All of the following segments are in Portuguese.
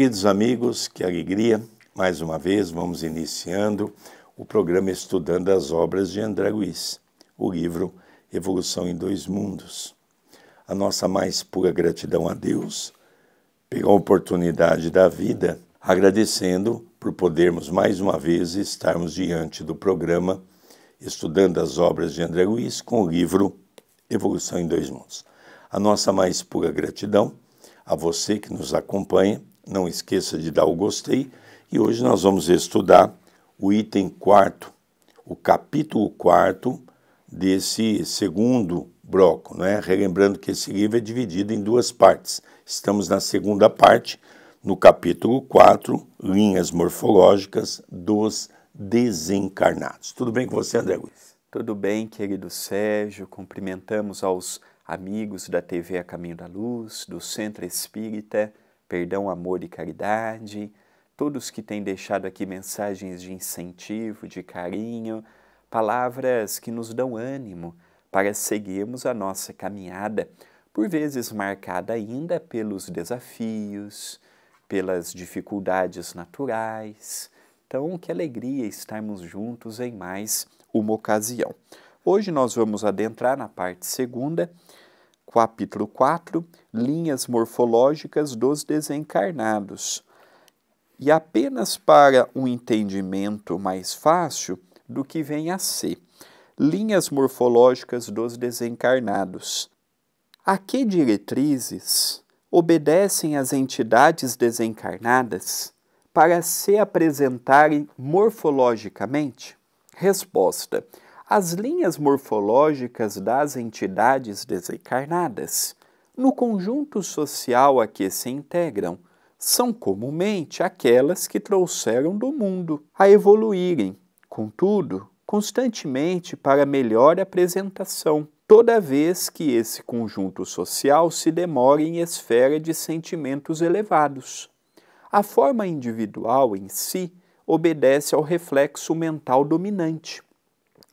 Queridos amigos, que alegria! Mais uma vez vamos iniciando o programa Estudando as Obras de André Luiz, o livro Evolução em Dois Mundos. A nossa mais pura gratidão a Deus pela oportunidade da vida, agradecendo por podermos mais uma vez estarmos diante do programa Estudando as Obras de André Luiz com o livro Evolução em Dois Mundos. A nossa mais pura gratidão a você que nos acompanha não esqueça de dar o gostei. E hoje nós vamos estudar o item quarto, o capítulo quarto desse segundo bloco. Né? Relembrando que esse livro é dividido em duas partes. Estamos na segunda parte, no capítulo 4, linhas morfológicas dos desencarnados. Tudo bem com você, André Luiz? Tudo bem, querido Sérgio. Cumprimentamos aos amigos da TV A Caminho da Luz, do Centro Espírita perdão, amor e caridade, todos que têm deixado aqui mensagens de incentivo, de carinho, palavras que nos dão ânimo para seguirmos a nossa caminhada, por vezes marcada ainda pelos desafios, pelas dificuldades naturais. Então, que alegria estarmos juntos em mais uma ocasião. Hoje nós vamos adentrar na parte segunda Capítulo 4 Linhas morfológicas dos desencarnados. E apenas para um entendimento mais fácil do que vem a ser. Linhas morfológicas dos desencarnados. A que diretrizes obedecem as entidades desencarnadas para se apresentarem morfologicamente? Resposta: as linhas morfológicas das entidades desencarnadas, no conjunto social a que se integram, são comumente aquelas que trouxeram do mundo a evoluírem, contudo, constantemente para melhor apresentação, toda vez que esse conjunto social se demora em esfera de sentimentos elevados. A forma individual em si obedece ao reflexo mental dominante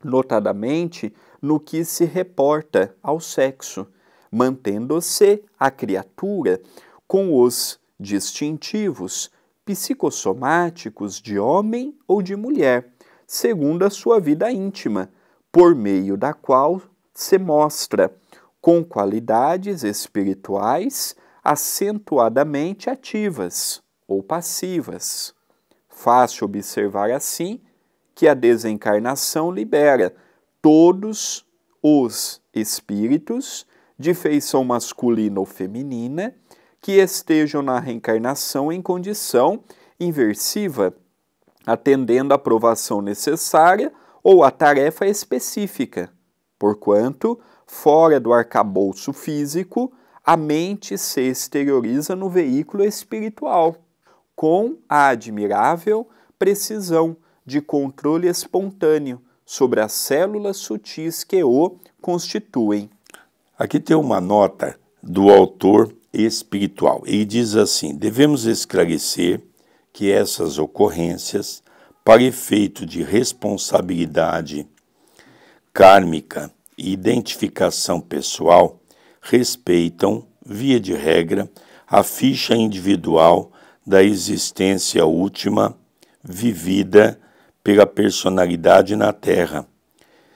notadamente no que se reporta ao sexo, mantendo-se a criatura com os distintivos psicossomáticos de homem ou de mulher, segundo a sua vida íntima, por meio da qual se mostra com qualidades espirituais acentuadamente ativas ou passivas. Fácil observar assim que a desencarnação libera todos os espíritos de feição masculina ou feminina que estejam na reencarnação em condição inversiva, atendendo à provação necessária ou à tarefa específica. Porquanto, fora do arcabouço físico, a mente se exterioriza no veículo espiritual, com a admirável precisão, de controle espontâneo sobre as células sutis que o constituem. Aqui tem uma nota do autor espiritual e diz assim: devemos esclarecer que essas ocorrências, para efeito de responsabilidade kármica e identificação pessoal, respeitam, via de regra, a ficha individual da existência última vivida pela personalidade na Terra,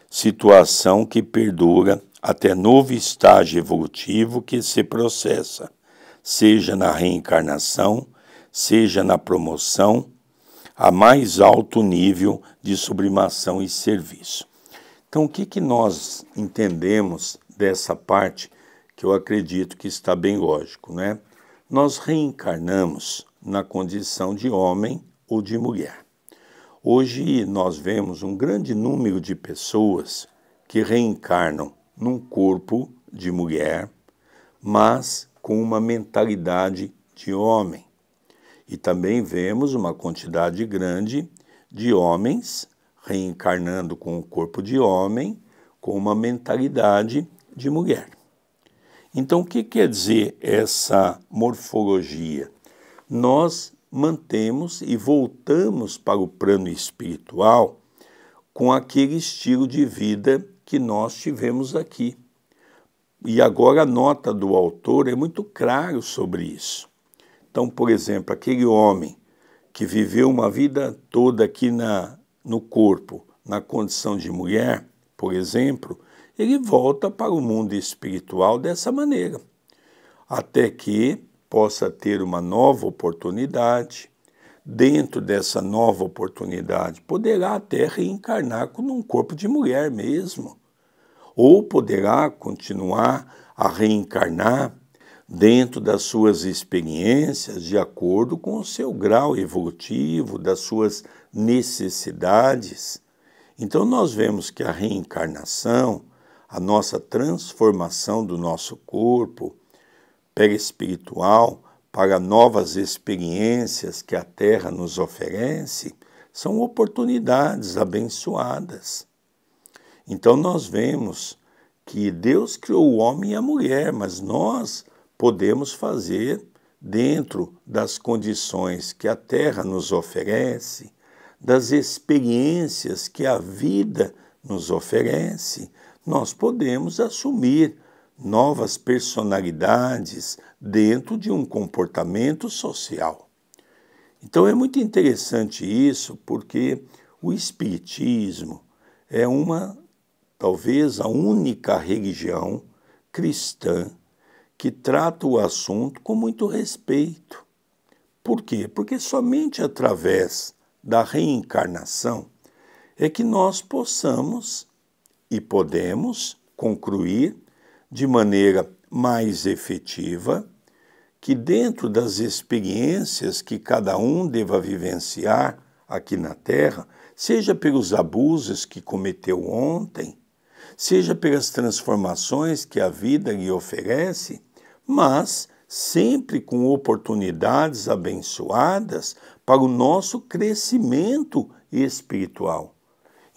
situação que perdura até novo estágio evolutivo que se processa, seja na reencarnação, seja na promoção a mais alto nível de sublimação e serviço. Então, o que, que nós entendemos dessa parte que eu acredito que está bem lógico, né? Nós reencarnamos na condição de homem ou de mulher. Hoje nós vemos um grande número de pessoas que reencarnam num corpo de mulher, mas com uma mentalidade de homem. E também vemos uma quantidade grande de homens reencarnando com o corpo de homem, com uma mentalidade de mulher. Então, o que quer dizer essa morfologia? Nós mantemos e voltamos para o plano espiritual com aquele estilo de vida que nós tivemos aqui. E agora a nota do autor é muito claro sobre isso. Então, por exemplo, aquele homem que viveu uma vida toda aqui na, no corpo, na condição de mulher, por exemplo, ele volta para o mundo espiritual dessa maneira, até que possa ter uma nova oportunidade. Dentro dessa nova oportunidade, poderá até reencarnar como um corpo de mulher mesmo, ou poderá continuar a reencarnar dentro das suas experiências, de acordo com o seu grau evolutivo, das suas necessidades. Então, nós vemos que a reencarnação, a nossa transformação do nosso corpo, perispiritual para novas experiências que a Terra nos oferece são oportunidades abençoadas. Então nós vemos que Deus criou o homem e a mulher, mas nós podemos fazer dentro das condições que a Terra nos oferece, das experiências que a vida nos oferece, nós podemos assumir novas personalidades dentro de um comportamento social. Então é muito interessante isso, porque o Espiritismo é uma, talvez a única religião cristã que trata o assunto com muito respeito. Por quê? Porque somente através da reencarnação é que nós possamos e podemos concluir de maneira mais efetiva, que dentro das experiências que cada um deva vivenciar aqui na Terra, seja pelos abusos que cometeu ontem, seja pelas transformações que a vida lhe oferece, mas sempre com oportunidades abençoadas para o nosso crescimento espiritual.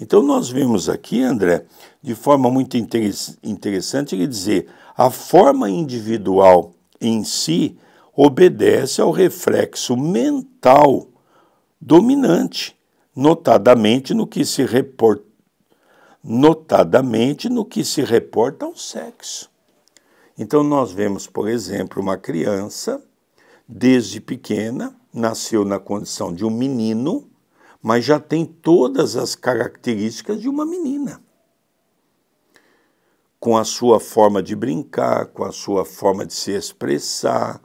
Então, nós vemos aqui, André, de forma muito interessante, ele dizer a forma individual em si obedece ao reflexo mental dominante, notadamente no que se reporta, notadamente no que se reporta ao sexo. Então nós vemos, por exemplo, uma criança desde pequena nasceu na condição de um menino mas já tem todas as características de uma menina. Com a sua forma de brincar, com a sua forma de se expressar,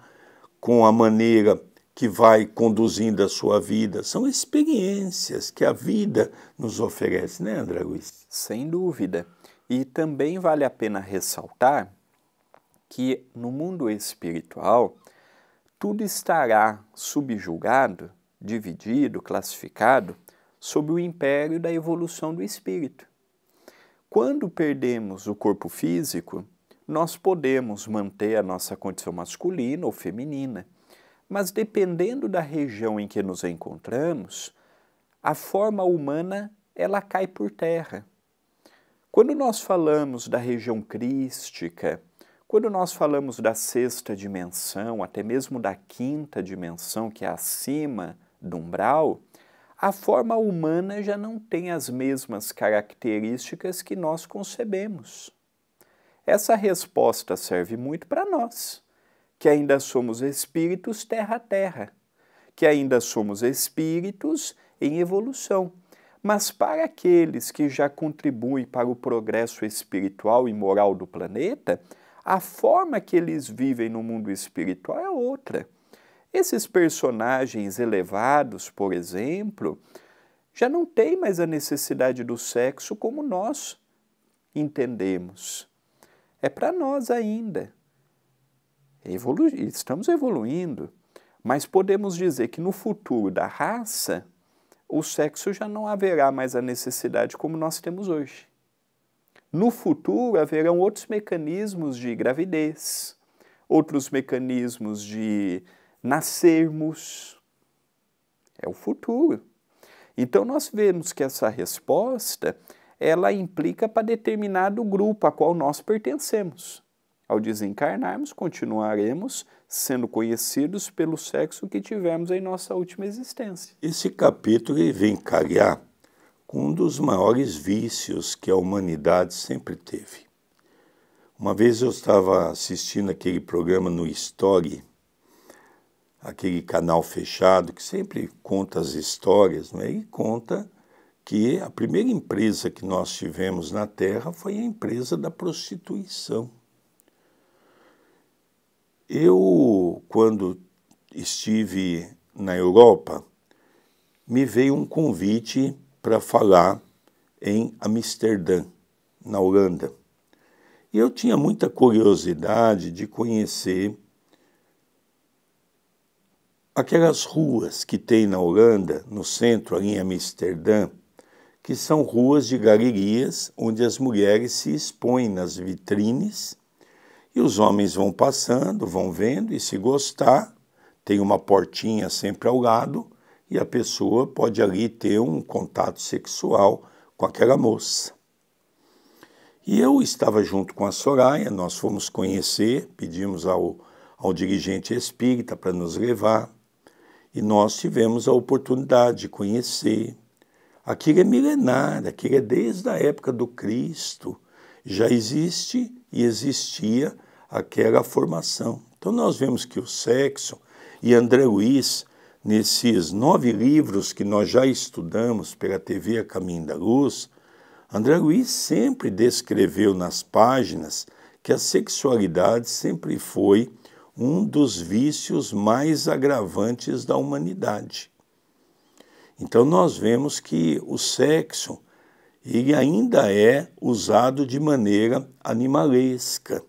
com a maneira que vai conduzindo a sua vida. São experiências que a vida nos oferece, né, André Luiz? Sem dúvida. E também vale a pena ressaltar que no mundo espiritual tudo estará subjugado dividido, classificado, sob o império da evolução do espírito. Quando perdemos o corpo físico, nós podemos manter a nossa condição masculina ou feminina, mas dependendo da região em que nos encontramos, a forma humana ela cai por terra. Quando nós falamos da região crística, quando nós falamos da sexta dimensão, até mesmo da quinta dimensão, que é acima do umbral, a forma humana já não tem as mesmas características que nós concebemos. Essa resposta serve muito para nós, que ainda somos espíritos terra a terra, que ainda somos espíritos em evolução. Mas para aqueles que já contribuem para o progresso espiritual e moral do planeta, a forma que eles vivem no mundo espiritual é outra esses personagens elevados, por exemplo, já não têm mais a necessidade do sexo como nós entendemos. É para nós ainda. Evolu estamos evoluindo, mas podemos dizer que no futuro da raça, o sexo já não haverá mais a necessidade como nós temos hoje. No futuro haverão outros mecanismos de gravidez, outros mecanismos de nascermos. É o futuro. Então nós vemos que essa resposta, ela implica para determinado grupo a qual nós pertencemos. Ao desencarnarmos, continuaremos sendo conhecidos pelo sexo que tivemos em nossa última existência. Esse capítulo vem calhar com um dos maiores vícios que a humanidade sempre teve. Uma vez eu estava assistindo aquele programa no Story aquele canal fechado que sempre conta as histórias, né? e conta que a primeira empresa que nós tivemos na Terra foi a empresa da prostituição. Eu, quando estive na Europa, me veio um convite para falar em Amsterdã, na Holanda. E eu tinha muita curiosidade de conhecer Aquelas ruas que tem na Holanda, no centro, ali em Amsterdã, que são ruas de galerias onde as mulheres se expõem nas vitrines e os homens vão passando, vão vendo e se gostar, tem uma portinha sempre ao lado e a pessoa pode ali ter um contato sexual com aquela moça. E eu estava junto com a Soraya, nós fomos conhecer, pedimos ao, ao dirigente espírita para nos levar. E nós tivemos a oportunidade de conhecer. Aquilo é milenar, aquilo é desde a época do Cristo. Já existe e existia aquela formação. Então nós vemos que o sexo e André Luiz, nesses nove livros que nós já estudamos pela TV A Caminho da Luz, André Luiz sempre descreveu nas páginas que a sexualidade sempre foi um dos vícios mais agravantes da humanidade. Então nós vemos que o sexo ele ainda é usado de maneira animalesca,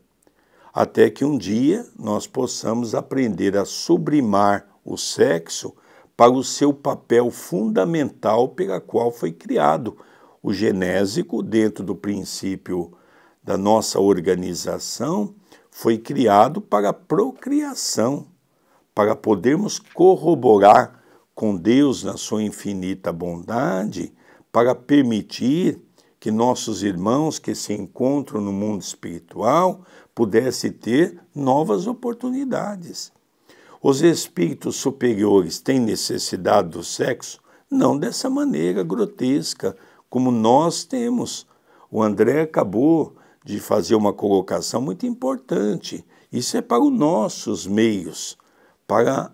até que um dia nós possamos aprender a sublimar o sexo para o seu papel fundamental pela qual foi criado, o genésico dentro do princípio da nossa organização foi criado para a procriação, para podermos corroborar com Deus na sua infinita bondade, para permitir que nossos irmãos que se encontram no mundo espiritual pudessem ter novas oportunidades. Os espíritos superiores têm necessidade do sexo? Não dessa maneira grotesca, como nós temos. O André acabou de fazer uma colocação muito importante. Isso é para os nossos meios, para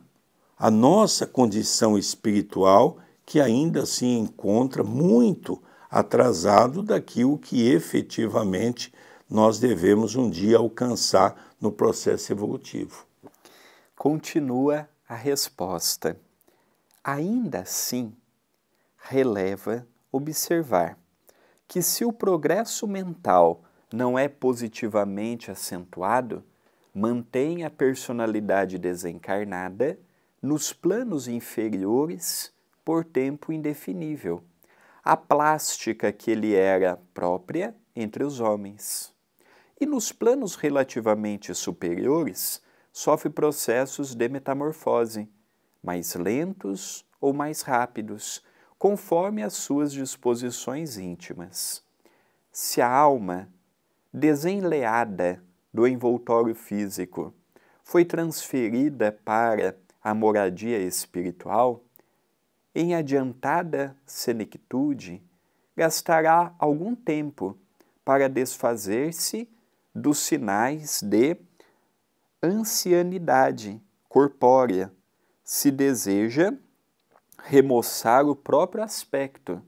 a nossa condição espiritual que ainda se encontra muito atrasado daquilo que efetivamente nós devemos um dia alcançar no processo evolutivo. Continua a resposta. Ainda assim, releva observar que se o progresso mental não é positivamente acentuado, mantém a personalidade desencarnada nos planos inferiores por tempo indefinível. A plástica que ele era própria entre os homens. E nos planos relativamente superiores, sofre processos de metamorfose, mais lentos ou mais rápidos, conforme as suas disposições íntimas. Se a alma desenleada do envoltório físico, foi transferida para a moradia espiritual, em adiantada senectude, gastará algum tempo para desfazer-se dos sinais de ancianidade corpórea, se deseja remoçar o próprio aspecto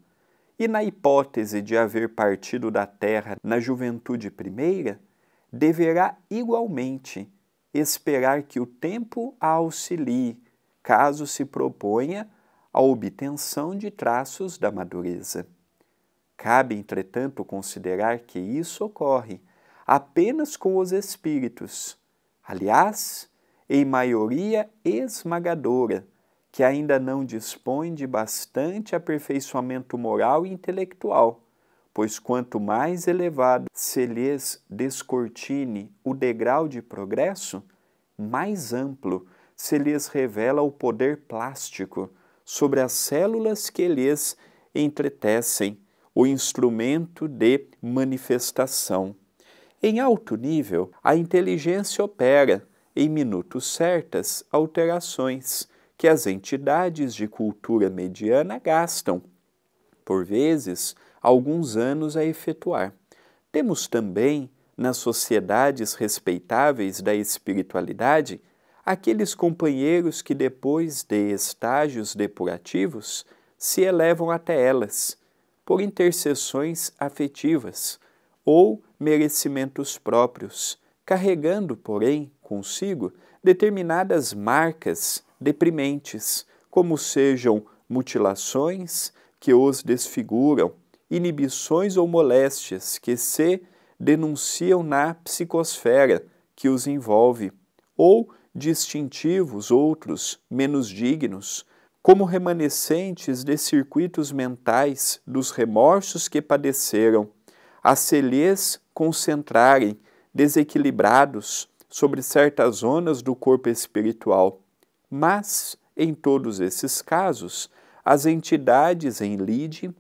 e na hipótese de haver partido da terra na juventude primeira, deverá igualmente esperar que o tempo a auxilie, caso se proponha a obtenção de traços da madureza. Cabe, entretanto, considerar que isso ocorre apenas com os espíritos, aliás, em maioria esmagadora que ainda não dispõe de bastante aperfeiçoamento moral e intelectual, pois quanto mais elevado se lhes descortine o degrau de progresso, mais amplo se lhes revela o poder plástico sobre as células que lhes entretecem o instrumento de manifestação. Em alto nível, a inteligência opera, em minutos certas, alterações que as entidades de cultura mediana gastam, por vezes, alguns anos a efetuar. Temos também, nas sociedades respeitáveis da espiritualidade, aqueles companheiros que, depois de estágios depurativos, se elevam até elas, por intercessões afetivas ou merecimentos próprios, carregando, porém, consigo determinadas marcas deprimentes, como sejam mutilações que os desfiguram, inibições ou moléstias que se denunciam na psicosfera que os envolve, ou distintivos outros menos dignos, como remanescentes de circuitos mentais dos remorsos que padeceram, a se lhes concentrarem desequilibrados sobre certas zonas do corpo espiritual, mas, em todos esses casos, as entidades em lide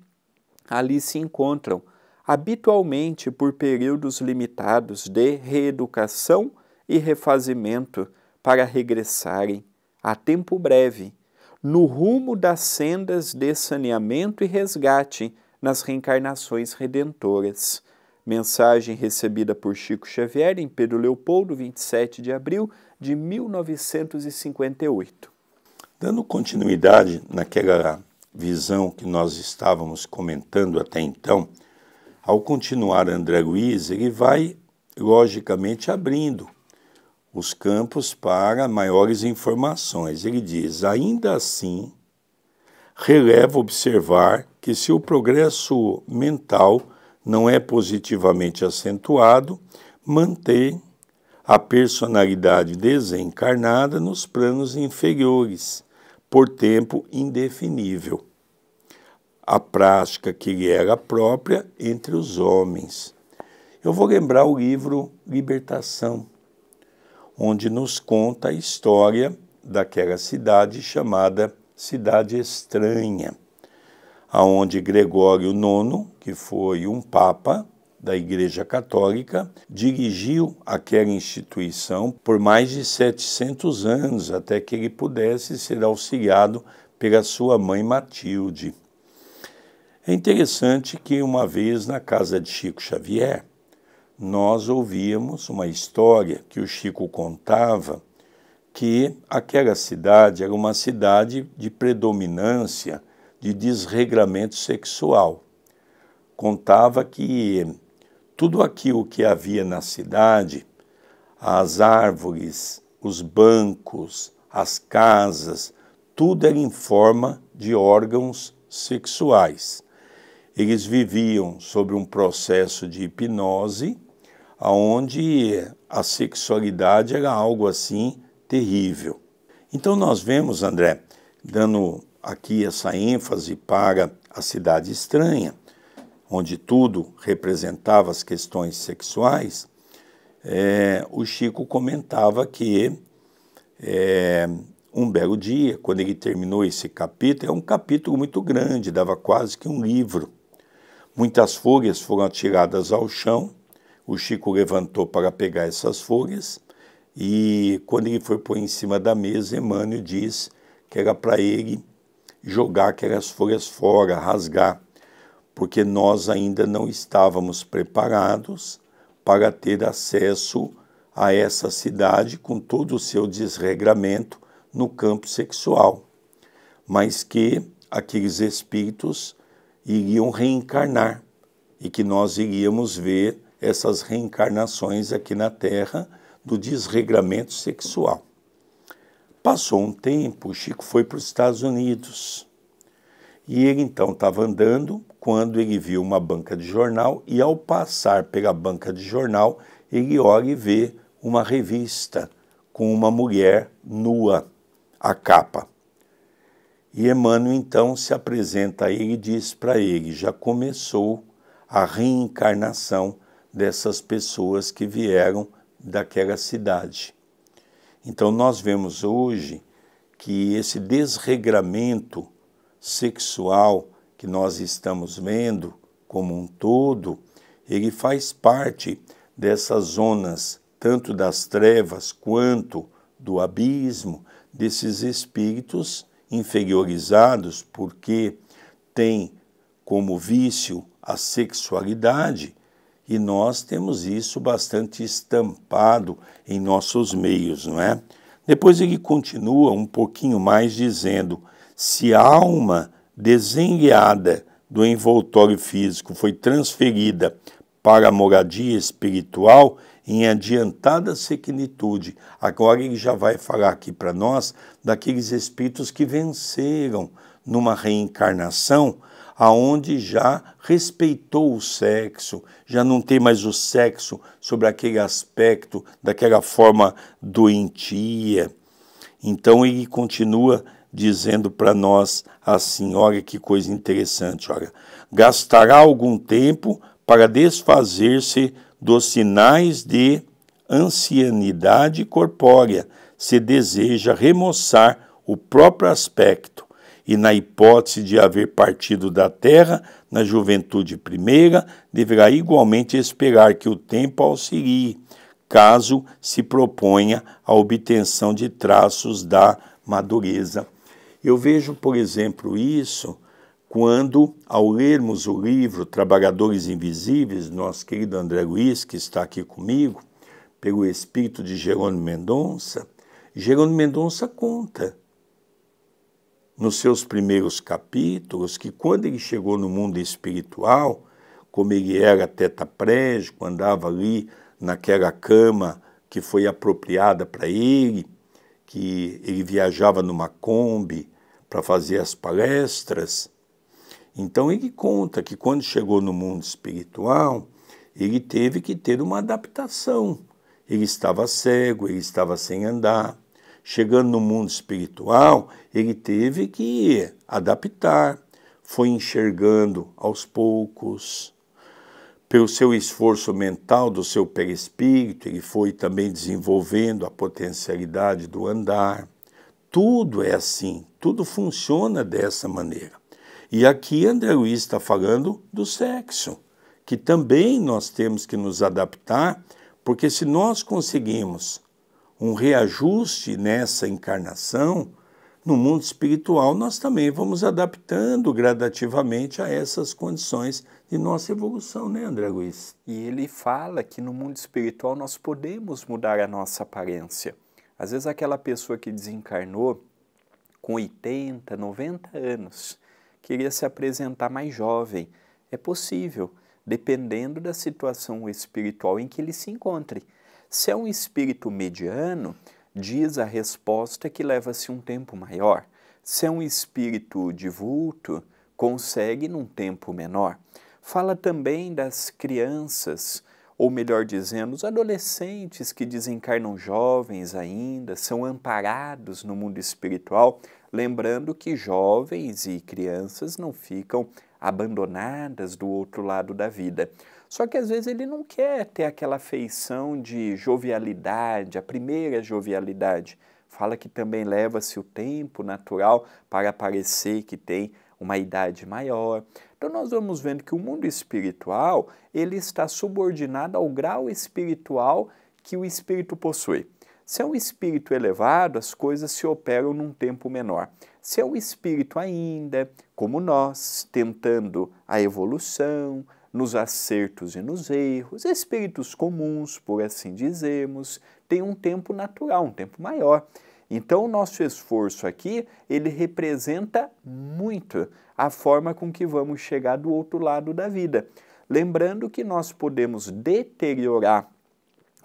ali se encontram, habitualmente por períodos limitados de reeducação e refazimento para regressarem a tempo breve no rumo das sendas de saneamento e resgate nas reencarnações redentoras. Mensagem recebida por Chico Xavier em Pedro Leopoldo, 27 de abril de 1958. Dando continuidade naquela visão que nós estávamos comentando até então, ao continuar André Luiz, ele vai, logicamente, abrindo os campos para maiores informações. Ele diz: ainda assim, releva observar que se o progresso mental não é positivamente acentuado, mantém a personalidade desencarnada nos planos inferiores, por tempo indefinível. A prática que lhe era própria entre os homens. Eu vou lembrar o livro Libertação, onde nos conta a história daquela cidade chamada Cidade Estranha aonde Gregório IX, que foi um papa da Igreja Católica, dirigiu aquela instituição por mais de 700 anos, até que ele pudesse ser auxiliado pela sua mãe Matilde. É interessante que uma vez na casa de Chico Xavier, nós ouvíamos uma história que o Chico contava que aquela cidade era uma cidade de predominância de desregramento sexual. Contava que tudo aquilo que havia na cidade, as árvores, os bancos, as casas, tudo era em forma de órgãos sexuais. Eles viviam sobre um processo de hipnose, onde a sexualidade era algo assim terrível. Então nós vemos, André, dando aqui essa ênfase para a cidade estranha, onde tudo representava as questões sexuais, é, o Chico comentava que é, um belo dia, quando ele terminou esse capítulo, é um capítulo muito grande, dava quase que um livro. Muitas folhas foram atiradas ao chão, o Chico levantou para pegar essas folhas e, quando ele foi pôr em cima da mesa, Emmanuel diz que era para ele jogar aquelas folhas fora, rasgar, porque nós ainda não estávamos preparados para ter acesso a essa cidade com todo o seu desregramento no campo sexual, mas que aqueles espíritos iriam reencarnar e que nós iríamos ver essas reencarnações aqui na Terra do desregramento sexual. Passou um tempo, o Chico foi para os Estados Unidos. E ele então estava andando quando ele viu uma banca de jornal e ao passar pela banca de jornal, ele olha e vê uma revista com uma mulher nua, a capa. E Emmanuel então se apresenta a ele e diz para ele: já começou a reencarnação dessas pessoas que vieram daquela cidade. Então nós vemos hoje que esse desregramento sexual que nós estamos vendo como um todo, ele faz parte dessas zonas tanto das trevas quanto do abismo, desses espíritos inferiorizados porque têm como vício a sexualidade e nós temos isso bastante estampado em nossos meios, não é? Depois ele continua um pouquinho mais dizendo: se a alma desenhada do envoltório físico foi transferida para a moradia espiritual em adiantada sequinitude. Agora ele já vai falar aqui para nós daqueles espíritos que venceram numa reencarnação aonde já respeitou o sexo, já não tem mais o sexo sobre aquele aspecto, daquela forma doentia. Então ele continua dizendo para nós assim: olha que coisa interessante, olha. Gastará algum tempo para desfazer-se dos sinais de ancianidade corpórea, se deseja remoçar o próprio aspecto e na hipótese de haver partido da terra na juventude primeira, deverá igualmente esperar que o tempo auxilie, caso se proponha a obtenção de traços da madureza. Eu vejo, por exemplo, isso quando, ao lermos o livro Trabalhadores Invisíveis, nosso querido André Luiz, que está aqui comigo, pelo espírito de Jerônimo Mendonça, Jerônimo Mendonça conta nos seus primeiros capítulos que, quando ele chegou no mundo espiritual, como ele era tetaprégico, andava ali naquela cama que foi apropriada para ele, que ele viajava numa Kombi para fazer as palestras. Então ele conta que quando chegou no mundo espiritual, ele teve que ter uma adaptação. Ele estava cego, ele estava sem andar, Chegando no mundo espiritual, ele teve que adaptar, foi enxergando aos poucos. Pelo seu esforço mental do seu perispírito, ele foi também desenvolvendo a potencialidade do andar. Tudo é assim, tudo funciona dessa maneira. E aqui André Luiz está falando do sexo, que também nós temos que nos adaptar, porque se nós conseguimos um reajuste nessa encarnação, no mundo espiritual nós também vamos adaptando gradativamente a essas condições de nossa evolução, né, André Luiz? E ele fala que no mundo espiritual nós podemos mudar a nossa aparência. Às vezes aquela pessoa que desencarnou com 80, 90 anos, queria se apresentar mais jovem. É possível, dependendo da situação espiritual em que ele se encontre. Se é um espírito mediano, diz a resposta que leva-se um tempo maior. Se é um espírito divulto, consegue num tempo menor. Fala também das crianças, ou melhor dizendo, os adolescentes que desencarnam jovens ainda, são amparados no mundo espiritual, lembrando que jovens e crianças não ficam abandonadas do outro lado da vida. Só que às vezes ele não quer ter aquela feição de jovialidade, a primeira jovialidade. Fala que também leva-se o tempo natural para parecer que tem uma idade maior. Então nós vamos vendo que o mundo espiritual, ele está subordinado ao grau espiritual que o espírito possui. Se é um espírito elevado, as coisas se operam num tempo menor. Se é um espírito ainda, como nós, tentando a evolução, nos acertos e nos erros, espíritos comuns, por assim dizermos, têm um tempo natural, um tempo maior. Então, o nosso esforço aqui, ele representa muito a forma com que vamos chegar do outro lado da vida. Lembrando que nós podemos deteriorar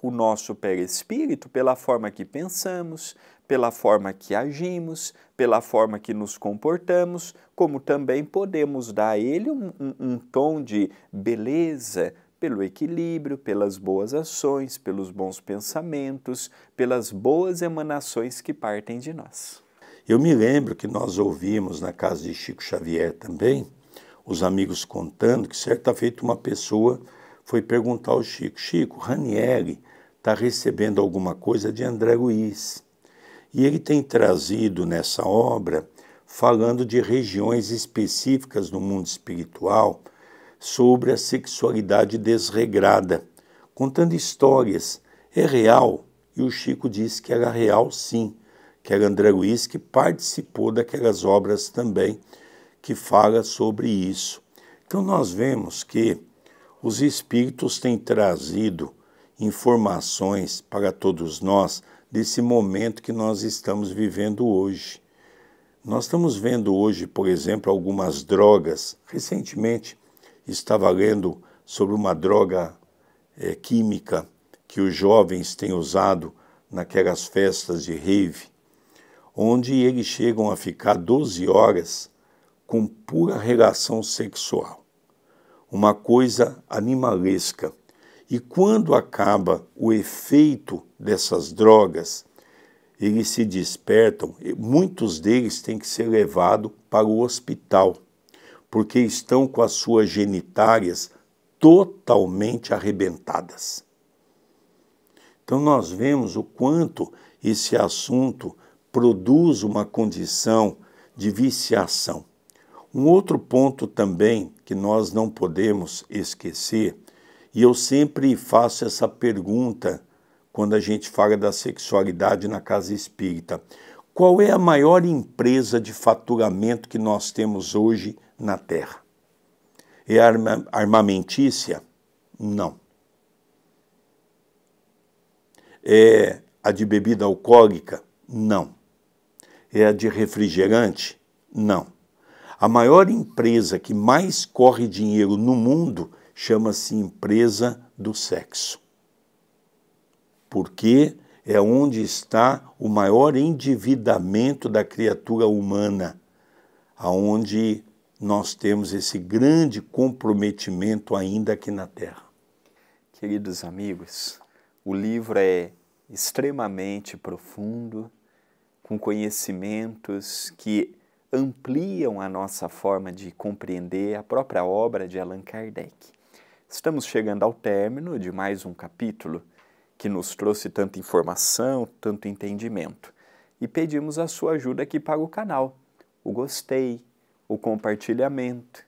o nosso perispírito pela forma que pensamos, pela forma que agimos, pela forma que nos comportamos, como também podemos dar a ele um, um, um tom de beleza, pelo equilíbrio, pelas boas ações, pelos bons pensamentos, pelas boas emanações que partem de nós. Eu me lembro que nós ouvimos na casa de Chico Xavier também, os amigos contando que certa feita uma pessoa foi perguntar ao Chico: Chico, Ranieri está recebendo alguma coisa de André Luiz. E ele tem trazido nessa obra, falando de regiões específicas no mundo espiritual, sobre a sexualidade desregrada, contando histórias. É real? E o Chico disse que era real, sim, que era André Luiz que participou daquelas obras também, que fala sobre isso. Então nós vemos que os espíritos têm trazido informações para todos nós desse momento que nós estamos vivendo hoje. Nós estamos vendo hoje, por exemplo, algumas drogas. Recentemente estava lendo sobre uma droga é, química que os jovens têm usado naquelas festas de rave, onde eles chegam a ficar 12 horas com pura relação sexual. Uma coisa animalesca. E quando acaba o efeito dessas drogas, eles se despertam, muitos deles têm que ser levados para o hospital, porque estão com as suas genitárias totalmente arrebentadas. Então nós vemos o quanto esse assunto produz uma condição de viciação. Um outro ponto também que nós não podemos esquecer e eu sempre faço essa pergunta quando a gente fala da sexualidade na casa espírita. Qual é a maior empresa de faturamento que nós temos hoje na Terra? É armamentícia? Não. É a de bebida alcoólica? Não. É a de refrigerante? Não. A maior empresa que mais corre dinheiro no mundo chama-se empresa do sexo. Porque é onde está o maior endividamento da criatura humana, aonde nós temos esse grande comprometimento ainda aqui na Terra. Queridos amigos, o livro é extremamente profundo, com conhecimentos que ampliam a nossa forma de compreender a própria obra de Allan Kardec. Estamos chegando ao término de mais um capítulo que nos trouxe tanta informação, tanto entendimento. E pedimos a sua ajuda aqui para o canal. O gostei, o compartilhamento.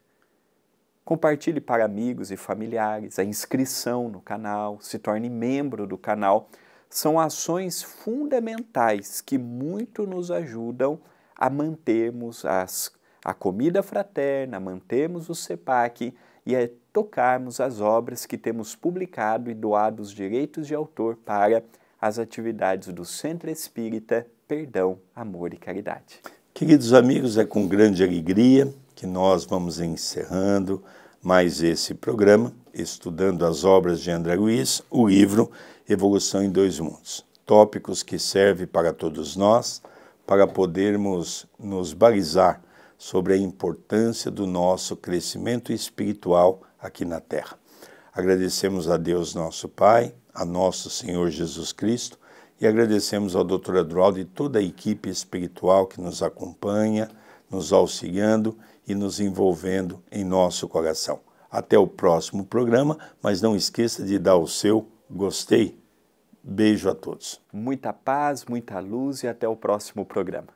Compartilhe para amigos e familiares, a inscrição no canal, se torne membro do canal. São ações fundamentais que muito nos ajudam a mantermos as, a comida fraterna, mantermos o SEPAC e a tocarmos as obras que temos publicado e doado os direitos de autor para as atividades do Centro Espírita Perdão, Amor e Caridade. Queridos amigos, é com grande alegria que nós vamos encerrando mais esse programa, estudando as obras de André Luiz, o livro Evolução em Dois Mundos. Tópicos que servem para todos nós, para podermos nos balizar sobre a importância do nosso crescimento espiritual aqui na terra. Agradecemos a Deus nosso Pai, a nosso Senhor Jesus Cristo e agradecemos ao Dr. Eduardo e toda a equipe espiritual que nos acompanha, nos auxiliando e nos envolvendo em nosso coração. Até o próximo programa, mas não esqueça de dar o seu gostei. Beijo a todos. Muita paz, muita luz e até o próximo programa.